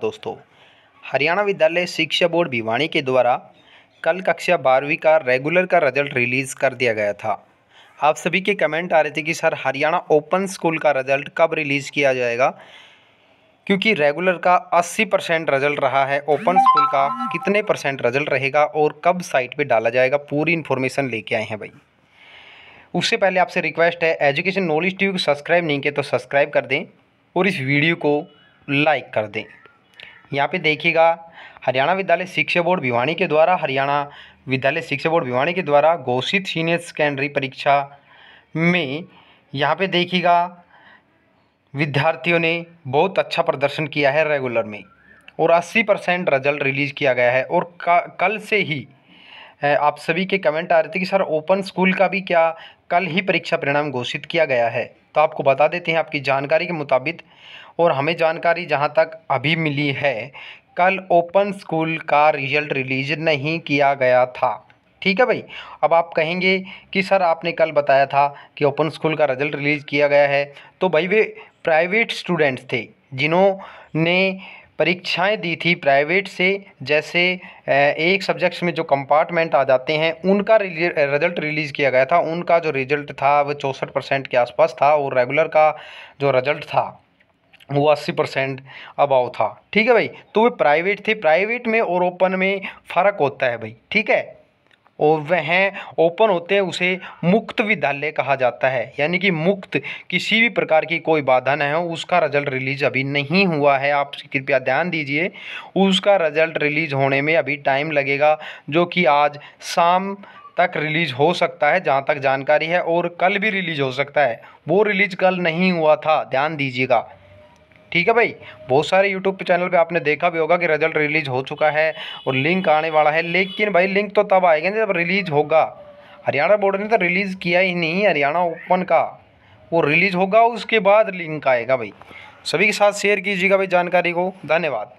दोस्तों हरियाणा विद्यालय शिक्षा बोर्ड भिवाणी के द्वारा कल कक्षा बारहवीं का रेगुलर का रिजल्ट रिलीज़ कर दिया गया था आप सभी के कमेंट आ रहे थे कि सर हरियाणा ओपन स्कूल का रिजल्ट कब रिलीज़ किया जाएगा क्योंकि रेगुलर का 80 परसेंट रिजल्ट रहा है ओपन स्कूल का कितने परसेंट रिजल्ट रहेगा और कब साइट पे डाला जाएगा पूरी इन्फॉर्मेशन लेके आए हैं भाई उससे पहले आपसे रिक्वेस्ट है एजुकेशन नॉलेज टीवी को सब्सक्राइब नहीं किया तो सब्सक्राइब कर दें और इस वीडियो को लाइक कर दें यहाँ पे देखिएगा हरियाणा विद्यालय शिक्षा बोर्ड भिवानी के द्वारा हरियाणा विद्यालय शिक्षा बोर्ड भिवानी के द्वारा घोषित सीनियर सेकेंडरी परीक्षा में यहाँ पे देखिएगा विद्यार्थियों ने बहुत अच्छा प्रदर्शन किया है रेगुलर में और 80 परसेंट रिजल्ट रिलीज़ किया गया है और कल से ही आप सभी के कमेंट आ रहे थे कि सर ओपन स्कूल का भी क्या कल ही परीक्षा परिणाम घोषित किया गया है तो आपको बता देते हैं आपकी जानकारी के मुताबिक और हमें जानकारी जहाँ तक अभी मिली है कल ओपन स्कूल का रिजल्ट रिलीज नहीं किया गया था ठीक है भाई अब आप कहेंगे कि सर आपने कल बताया था कि ओपन स्कूल का रिजल्ट रिलीज़ किया गया है तो भाई वे प्राइवेट स्टूडेंट्स थे जिन्होंने परीक्षाएं दी थी प्राइवेट से जैसे एक सब्जेक्ट्स में जो कंपार्टमेंट आ जाते हैं उनका रिजल्ट रिलीज़ किया गया था उनका जो रिजल्ट था वह चौंसठ परसेंट के आसपास था और रेगुलर का जो रिजल्ट था वो अस्सी परसेंट अबाव था ठीक है भाई तो वे प्राइवेट थे प्राइवेट में और ओपन में फ़र्क होता है भाई ठीक है और वह ओपन होते हैं उसे मुक्त विद्यालय कहा जाता है यानी कि मुक्त किसी भी प्रकार की कोई बाधा न हो उसका रिजल्ट रिलीज अभी नहीं हुआ है आप कृपया ध्यान दीजिए उसका रिजल्ट रिलीज होने में अभी टाइम लगेगा जो कि आज शाम तक रिलीज हो सकता है जहाँ तक जानकारी है और कल भी रिलीज हो सकता है वो रिलीज कल नहीं हुआ था ध्यान दीजिएगा ठीक है भाई बहुत सारे यूट्यूब पे चैनल पे आपने देखा भी होगा कि रिजल्ट रिलीज हो चुका है और लिंक आने वाला है लेकिन भाई लिंक तो तब आएगा जब रिलीज होगा हरियाणा बोर्ड ने तो रिलीज़ किया ही नहीं हरियाणा ओपन का वो रिलीज़ होगा उसके बाद लिंक आएगा भाई सभी के साथ शेयर कीजिएगा भाई जानकारी को धन्यवाद